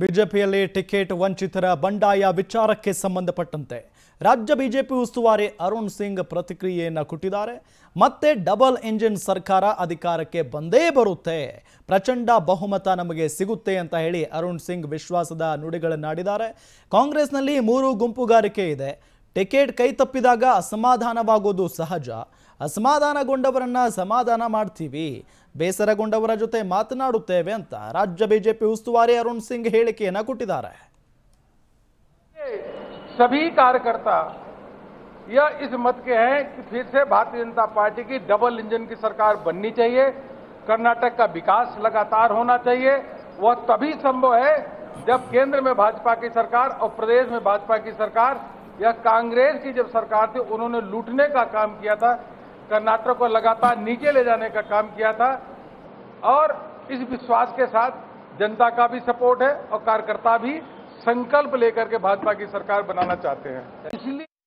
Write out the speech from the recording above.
ಬಿಜೆಪಿಯಲ್ಲಿ ಟಿಕೆಟ್ ವಂಚಿತರ ಬಂಡಾಯ ವಿಚಾರಕ್ಕೆ ಸಂಬಂಧಪಟ್ಟಂತೆ ರಾಜ್ಯ ಬಿಜೆಪಿ ಉಸ್ತುವಾರಿ ಅರುಣ್ ಸಿಂಗ್ ಪ್ರತಿಕ್ರಿಯೆಯನ್ನು ಕೊಟ್ಟಿದ್ದಾರೆ ಮತ್ತೆ ಡಬಲ್ ಎಂಜಿನ್ ಸರ್ಕಾರ ಅಧಿಕಾರಕ್ಕೆ ಬಂದೇ ಬರುತ್ತೆ ಪ್ರಚಂಡ ಬಹುಮತ ನಮಗೆ ಸಿಗುತ್ತೆ ಅಂತ ಹೇಳಿ ಅರುಣ್ ಸಿಂಗ್ ವಿಶ್ವಾಸದ ನುಡಿಗಳನ್ನಾಡಿದ್ದಾರೆ ಕಾಂಗ್ರೆಸ್ನಲ್ಲಿ ಮೂರು ಗುಂಪುಗಾರಿಕೆ ಇದೆ ಟಿಕೆಟ್ ಕೈ ತಪ್ಪಿದಾಗ ಅಸಮಾಧಾನವಾಗೋದು ಸಹಜ ಅಸಮಾಧಾನಗೊಂಡವರನ್ನ समाधान माती बेसरगर जो मतनाते ಅಂತ ರಾಜ್ಯ ಬಿಜೆಪಿ ಉಸ್ತುವಾರಿ ಅರುಣ್ ಸಿಂಗ್ ಹೇಳಿಕೆಯನ್ನ सभी कार्यकर्ता यह इस मत के हैं कि फिर से भारतीय जनता पार्टी की डबल इंजन की सरकार बननी चाहिए कर्नाटक का विकास लगातार होना चाहिए वह तभी संभव है जब केंद्र में भाजपा की सरकार और प्रदेश में भाजपा की सरकार या कांग्रेस की जब सरकार थी उन्होंने लूटने का काम किया था कर्नाटक को लगातार नीचे ले जाने का काम किया था और इस विश्वास के साथ जनता का भी सपोर्ट है और कार्यकर्ता भी संकल्प लेकर के भाजपा की सरकार बनाना चाहते हैं इसलिए